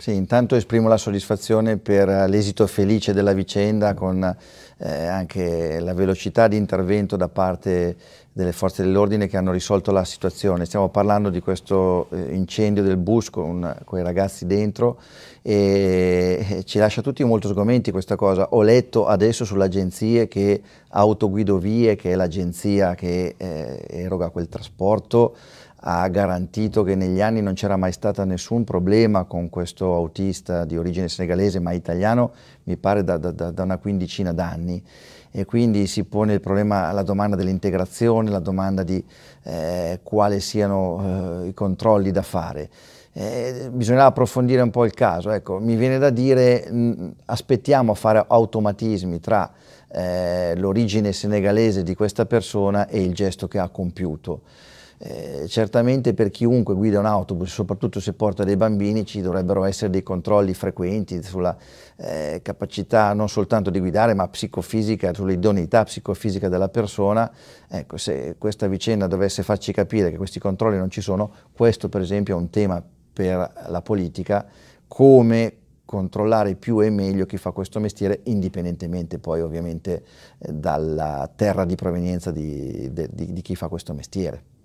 Sì, intanto esprimo la soddisfazione per eh, l'esito felice della vicenda con eh, anche la velocità di intervento da parte delle forze dell'ordine che hanno risolto la situazione. Stiamo parlando di questo eh, incendio del bus con, con, i ragazzi dentro e eh, ci lascia tutti molto sgomenti questa cosa. Ho letto adesso sulle agenzie che Autoguidovie, che è l'agenzia che eh, eroga quel trasporto, ha garantito che negli anni non c'era mai stato nessun problema con questo autista di origine senegalese ma italiano, mi pare da, da, da una quindicina d'anni. E quindi si pone il problema, la domanda dell'integrazione, la domanda di eh, quali siano eh, i controlli da fare. Eh, bisognerà approfondire un po' il caso. Ecco, mi viene da dire, mh, mm, aspettiamo a fare automatismi tra eh, l'origine senegalese di questa persona e il gesto che ha compiuto. Eh, certamente per chiunque guida un autobus, soprattutto se porta dei bambini, ci dovrebbero essere dei controlli frequenti sulla eh, capacità non soltanto di guidare, ma psicofisica, sull'idoneità psicofisica della persona. Ecco, se questa vicenda dovesse farci capire che questi controlli non ci sono, questo per esempio è un tema per la politica, come controllare più e meglio chi fa questo mestiere, indipendentemente poi ovviamente eh, dalla terra di provenienza di, di, di chi fa questo mestiere.